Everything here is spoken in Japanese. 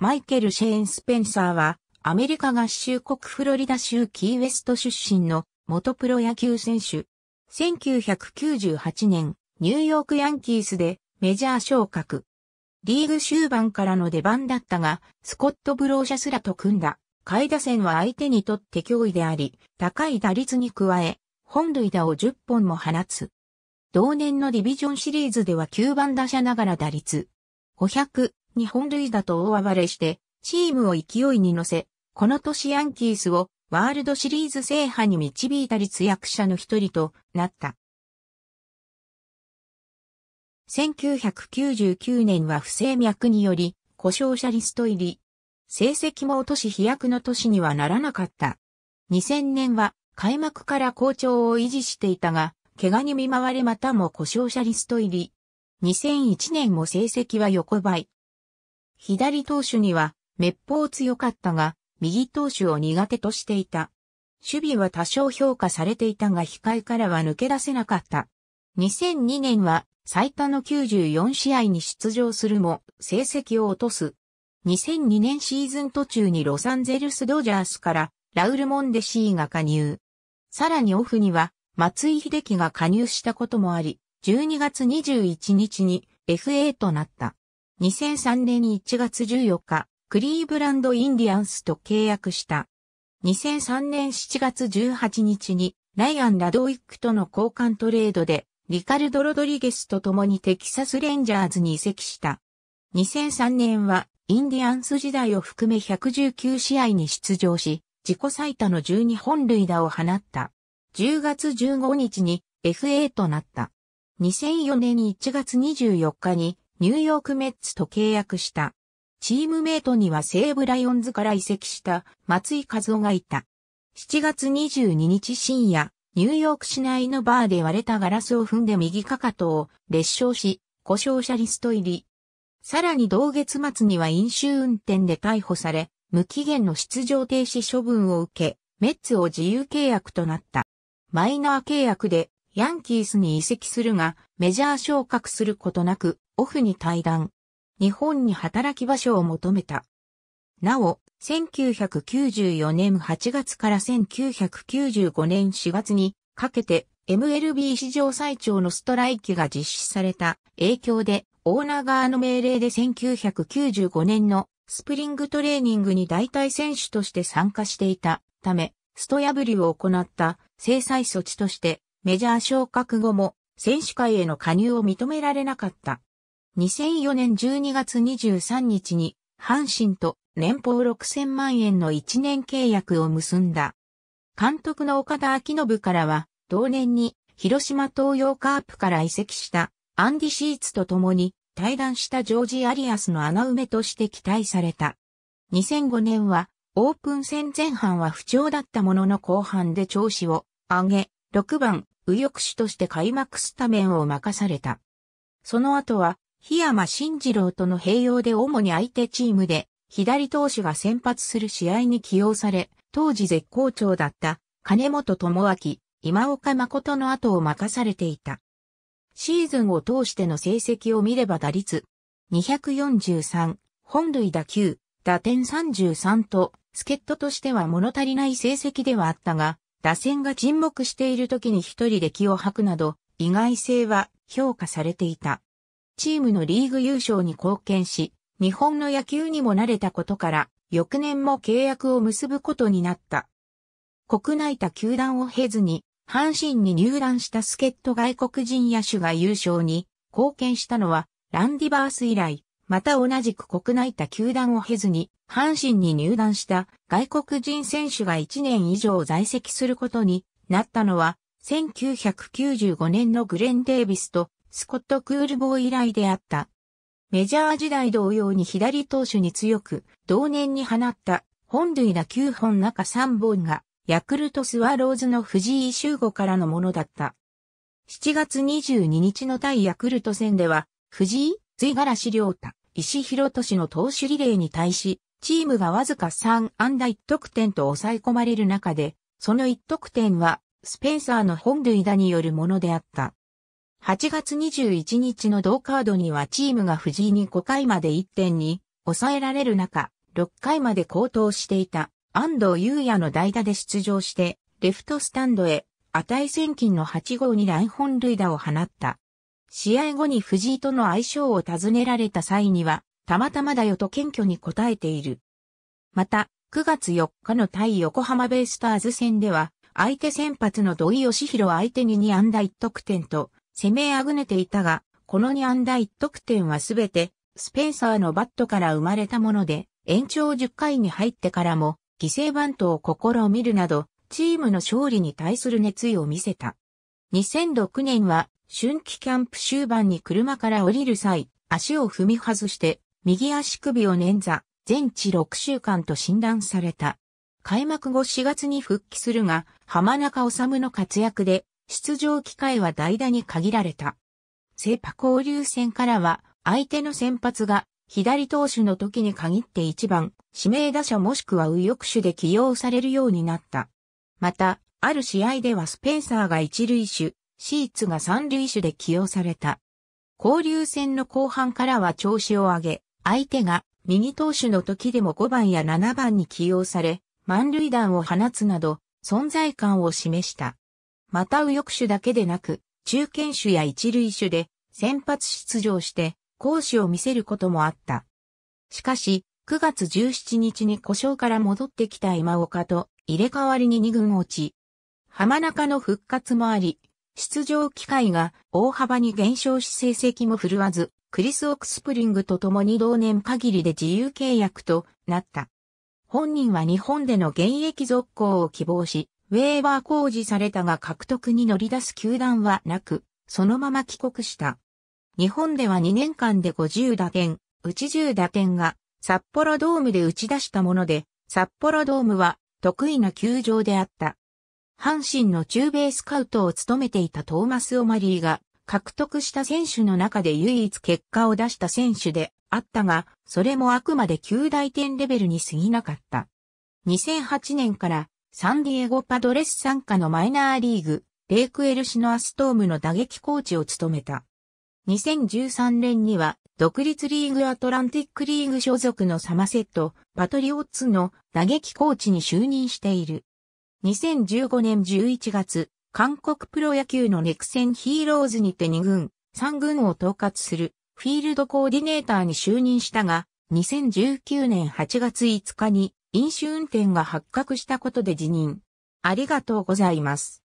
マイケル・シェーン・スペンサーは、アメリカ合衆国フロリダ州キーウェスト出身の元プロ野球選手。1998年、ニューヨークヤンキースでメジャー昇格。リーグ終盤からの出番だったが、スコット・ブローシャスらと組んだ。下位打線は相手にとって脅威であり、高い打率に加え、本塁打を10本も放つ。同年のディビジョンシリーズでは9番打者ながら打率。500、日本塁打と大暴れして、チームを勢いに乗せ、この年ヤンキースをワールドシリーズ制覇に導いた立役者の一人となった。1999年は不整脈により、故障者リスト入り。成績も落とし飛躍の年にはならなかった。2000年は開幕から好調を維持していたが、怪我に見舞われまたも故障者リスト入り。2001年も成績は横ばい。左投手には、滅法強かったが、右投手を苦手としていた。守備は多少評価されていたが控えからは抜け出せなかった。2002年は最多の94試合に出場するも成績を落とす。2002年シーズン途中にロサンゼルスドジャースからラウル・モンデシーが加入。さらにオフには松井秀樹が加入したこともあり、12月21日に FA となった。2003年1月14日、クリーブランドインディアンスと契約した。2003年7月18日に、ライアン・ラドウィックとの交換トレードで、リカルド・ロドリゲスと共にテキサス・レンジャーズに移籍した。2003年は、インディアンス時代を含め119試合に出場し、自己最多の12本塁打を放った。10月15日に FA となった。2004年1月24日にニューヨークメッツと契約した。チームメイトには西武ライオンズから移籍した松井和夫がいた。7月22日深夜、ニューヨーク市内のバーで割れたガラスを踏んで右かかとを列傷し、故障者リスト入り。さらに同月末には飲酒運転で逮捕され、無期限の出場停止処分を受け、メッツを自由契約となった。マイナー契約でヤンキースに移籍するが、メジャー昇格することなく、オフに退団。日本に働き場所を求めた。なお、1994年8月から1995年4月にかけて MLB 史上最長のストライキが実施された影響でオーナー側の命令で1995年のスプリングトレーニングに代替選手として参加していたため、スト破りを行った制裁措置としてメジャー昇格後も選手会への加入を認められなかった。2004年12月23日に阪神と年俸6000万円の1年契約を結んだ。監督の岡田昭信からは同年に広島東洋カープから移籍したアンディシーツと共に対談したジョージ・アリアスの穴埋めとして期待された。2005年はオープン戦前半は不調だったものの後半で調子を上げ、6番、右翼手として開幕スタメンを任された。その後は、檜山慎次郎との併用で主に相手チームで、左投手が先発する試合に起用され、当時絶好調だった、金本智明、今岡誠の後を任されていた。シーズンを通しての成績を見れば打率、243、本塁打球、打点33と、助っ人としては物足りない成績ではあったが、打線が沈黙している時に一人で気を吐くなど、意外性は評価されていた。チームのリーグ優勝に貢献し、日本の野球にも慣れたことから、翌年も契約を結ぶことになった。国内他球団を経ずに、阪神に入団した助っ人外国人野手が優勝に貢献したのは、ランディバース以来、また同じく国内他球団を経ずに、阪神に入団した外国人選手が1年以上在籍することになったのは、1995年のグレン・デービスとスコット・クールボー以来であった。メジャー時代同様に左投手に強く、同年に放った本塁打9本中3本が、ヤクルトスワローズの藤井修吾からのものだった。7月22日の対ヤクルト戦では、藤井隋柄資料太、石広都市の投手リレーに対し、チームがわずか3安打1得点と抑え込まれる中で、その1得点は、スペンサーの本塁打によるものであった。8月21日の同カードにはチームが藤井に5回まで1点に抑えられる中、6回まで高騰していた安藤優也の代打で出場して、レフトスタンドへ値千金の8号にン本塁打を放った。試合後に藤井との相性を尋ねられた際には、たまたまだよと謙虚に答えている。また、9月4日の対横浜ベイスターズ戦では、相手先発の土井義弘相手に2安打1得点と、攻めあぐねていたが、この2安打1得点はすべて、スペンサーのバットから生まれたもので、延長10回に入ってからも、犠牲バントを試みるなど、チームの勝利に対する熱意を見せた。2006年は春季キャンプ終盤に車から降りる際、足を踏み外して、右足首を捻挫、全治6週間と診断された。開幕後4月に復帰するが、浜中治の活躍で、出場機会は代打に限られた。セパ交流戦からは、相手の先発が、左投手の時に限って1番、指名打者もしくは右翼手で起用されるようになった。また、ある試合ではスペンサーが一塁手、シーツが三塁手で起用された。交流戦の後半からは調子を上げ、相手が右投手の時でも5番や7番に起用され、満塁弾を放つなど、存在感を示した。また右翼手だけでなく、中堅手や一塁手で先発出場して、講師を見せることもあった。しかし、9月17日に故障から戻ってきた今岡と入れ替わりに二軍落ち、浜中の復活もあり、出場機会が大幅に減少し成績も振るわず、クリス・オクスプリングと共に同年限りで自由契約となった。本人は日本での現役続行を希望し、ウェーバー工事されたが獲得に乗り出す球団はなく、そのまま帰国した。日本では2年間で50打点、内ち10打点が札幌ドームで打ち出したもので、札幌ドームは得意な球場であった。阪神の中米スカウトを務めていたトーマス・オマリーが獲得した選手の中で唯一結果を出した選手であったが、それもあくまで旧大点レベルに過ぎなかった。2008年からサンディエゴパドレス参加のマイナーリーグ、レイクエルシノアストームの打撃コーチを務めた。2013年には独立リーグアトランティックリーグ所属のサマセット、パトリオッツの打撃コーチに就任している。2015年11月、韓国プロ野球のネクセンヒーローズにて2軍、3軍を統括するフィールドコーディネーターに就任したが、2019年8月5日に飲酒運転が発覚したことで辞任。ありがとうございます。